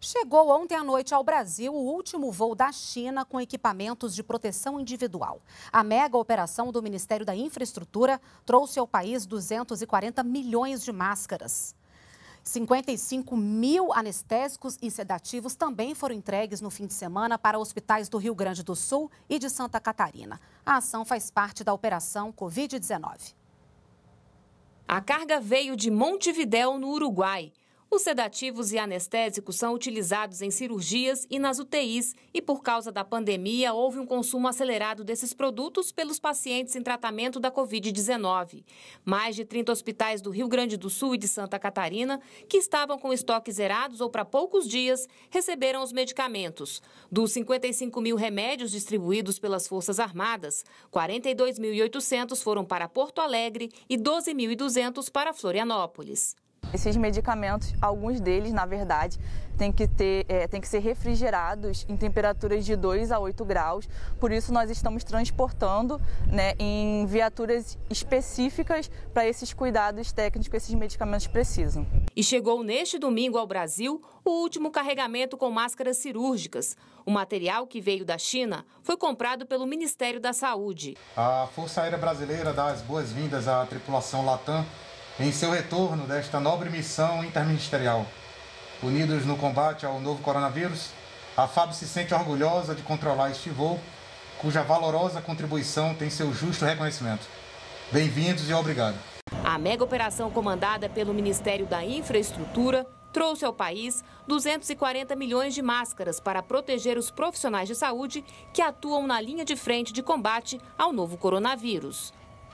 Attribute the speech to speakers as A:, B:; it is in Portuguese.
A: Chegou ontem à noite ao Brasil o último voo da China com equipamentos de proteção individual. A mega operação do Ministério da Infraestrutura trouxe ao país 240 milhões de máscaras. 55 mil anestésicos e sedativos também foram entregues no fim de semana para hospitais do Rio Grande do Sul e de
B: Santa Catarina. A ação faz parte da Operação
A: Covid-19.
B: A carga veio de Montevidéu, no Uruguai. Os sedativos e anestésicos são utilizados em cirurgias e nas UTIs, e por causa da pandemia houve um consumo acelerado desses produtos pelos pacientes em tratamento da Covid-19. Mais de 30 hospitais do Rio Grande do Sul e de Santa Catarina, que estavam com estoques zerados ou para poucos dias, receberam os medicamentos. Dos 55 mil remédios distribuídos pelas Forças Armadas, 42.800 foram para Porto Alegre e 12.200 para Florianópolis.
C: Esses medicamentos, alguns deles, na verdade, têm que, ter, é, têm que ser refrigerados em temperaturas de 2 a 8 graus. Por isso, nós estamos transportando né, em viaturas específicas para esses cuidados técnicos que esses medicamentos precisam.
B: E chegou neste domingo ao Brasil o último carregamento com máscaras cirúrgicas. O material que veio da China foi comprado pelo Ministério da Saúde.
D: A Força Aérea Brasileira dá as boas-vindas à tripulação Latam em seu retorno desta nobre missão interministerial, unidos no combate ao novo coronavírus, a FAB se sente orgulhosa de controlar este voo, cuja valorosa contribuição tem seu justo reconhecimento. Bem-vindos e obrigado.
B: A mega operação comandada pelo Ministério da Infraestrutura trouxe ao país 240 milhões de máscaras para proteger os profissionais de saúde que atuam na linha de frente de combate ao novo coronavírus.